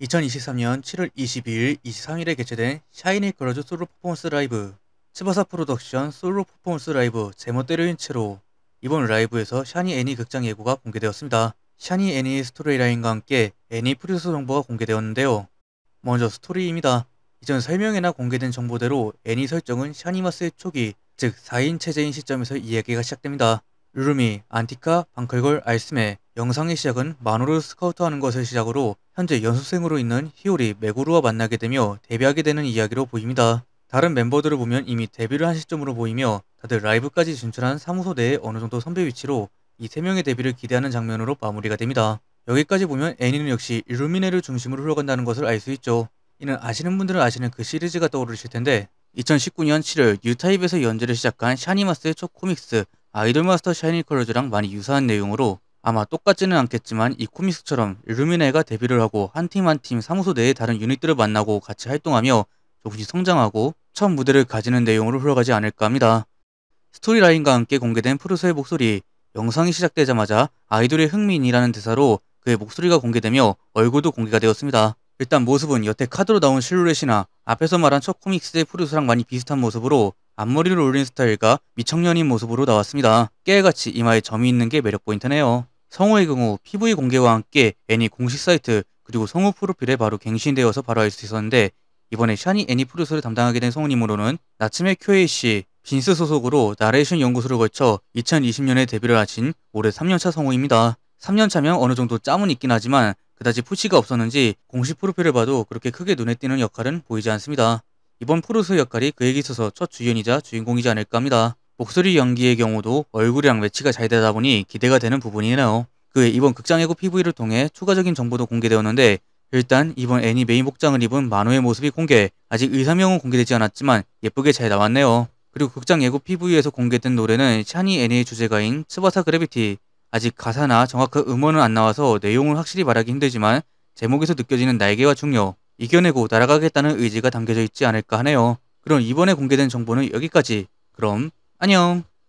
2023년 7월 22일, 23일에 개최된 샤이니 그어즈 솔로 퍼포먼스 라이브 치바사 프로덕션 솔로 퍼포먼스 라이브 제멋대로인 채로 이번 라이브에서 샤니 애니 극장 예고가 공개되었습니다. 샤니 애니의 스토리라인과 함께 애니 프리소 정보가 공개되었는데요. 먼저 스토리입니다. 이전 설명회나 공개된 정보대로 애니 설정은 샤니마스의 초기, 즉 4인 체제인 시점에서 이야기가 시작됩니다. 루루미, 안티카, 방클걸, 알스메, 영상의 시작은 마노를 스카우트하는 것을 시작으로 현재 연습생으로 있는 히오리 메구루와 만나게 되며 데뷔하게 되는 이야기로 보입니다. 다른 멤버들을 보면 이미 데뷔를 한 시점으로 보이며 다들 라이브까지 진출한 사무소 내에 어느 정도 선배 위치로 이 세 명의 데뷔를 기대하는 장면으로 마무리가 됩니다. 여기까지 보면 애니는 역시 일루미네를 중심으로 흘러간다는 것을 알 수 있죠. 이는 아시는 분들은 아시는 그 시리즈가 떠오르실 텐데 2019년 7월 유타입에서 연재를 시작한 샤니마스의 첫 코믹스 아이돌마스터 샤이니 컬러즈랑 많이 유사한 내용으로 아마 똑같지는 않겠지만 이 코믹스처럼 루미네가 데뷔를 하고 한 팀 한 팀 사무소 내에 다른 유닛들을 만나고 같이 활동하며 조금씩 성장하고 첫 무대를 가지는 내용으로 흘러가지 않을까 합니다. 스토리라인과 함께 공개된 프루소의 목소리, 영상이 시작되자마자 아이돌의 흥민이라는 대사로 그의 목소리가 공개되며 얼굴도 공개가 되었습니다. 일단 모습은 여태 카드로 나온 실루엣이나 앞에서 말한 첫 코믹스의 프루소랑 많이 비슷한 모습으로 앞머리를 올린 스타일과 미청년인 모습으로 나왔습니다. 깨알같이 이마에 점이 있는 게 매력 포인트네요. 성우의 경우 PV 공개와 함께 애니 공식 사이트 그리고 성우 프로필에 바로 갱신되어서 바로 알 수 있었는데 이번에 샤니 애니 프로듀서를 담당하게 된 성우님으로는 나츠메 쿄에이씨 빈스 소속으로 나레이션 연구소를 거쳐 2020년에 데뷔를 하신 올해 3년차 성우입니다. 3년차면 어느 정도 짬은 있긴 하지만 그다지 푸시가 없었는지 공식 프로필을 봐도 그렇게 크게 눈에 띄는 역할은 보이지 않습니다. 이번 프로듀서 역할이 그에게 있어서 첫 주연이자 주인공이지 않을까 합니다. 목소리 연기의 경우도 얼굴이랑 매치가 잘 되다 보니 기대가 되는 부분이네요. 그의 이번 극장 예고 PV를 통해 추가적인 정보도 공개되었는데 일단 이번 애니 메인 복장을 입은 만우의 모습이 공개 아직 의사명은 공개되지 않았지만 예쁘게 잘 나왔네요. 그리고 극장 예고 PV에서 공개된 노래는 샤니 애니의 주제가인 스바사 그래비티 아직 가사나 정확한 음원은 안 나와서 내용을 확실히 말하기 힘들지만 제목에서 느껴지는 날개와 중요 이겨내고 날아가겠다는 의지가 담겨져 있지 않을까 하네요. 그럼 이번에 공개된 정보는 여기까지 그럼 안녕.